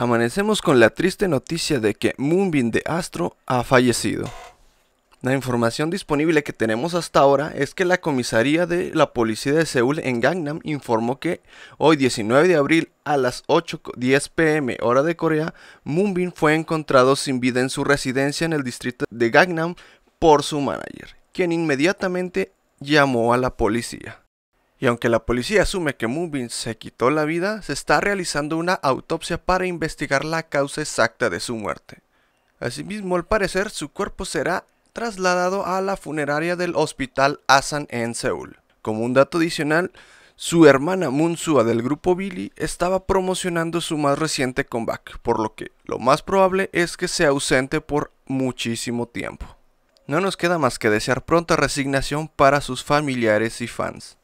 amanecemos con la triste noticia de que Moonbin de Astro ha fallecido. La información disponible que tenemos hasta ahora es que la comisaría de la policía de Seúl en Gangnam informó que hoy 19 de abril a las 8.10 pm hora de Corea, Moonbin fue encontrado sin vida en su residencia en el distrito de Gangnam por su manager, quien inmediatamente llamó a la policía. Y aunque la policía asume que Moonbin se quitó la vida, se está realizando una autopsia para investigar la causa exacta de su muerte. Asimismo, al parecer, su cuerpo será trasladado a la funeraria del hospital Asan en Seúl. Como un dato adicional, su hermana Munsua del grupo Billy estaba promocionando su más reciente comeback, por lo que lo más probable es que sea ausente por muchísimo tiempo. No nos queda más que desear pronta resignación para sus familiares y fans.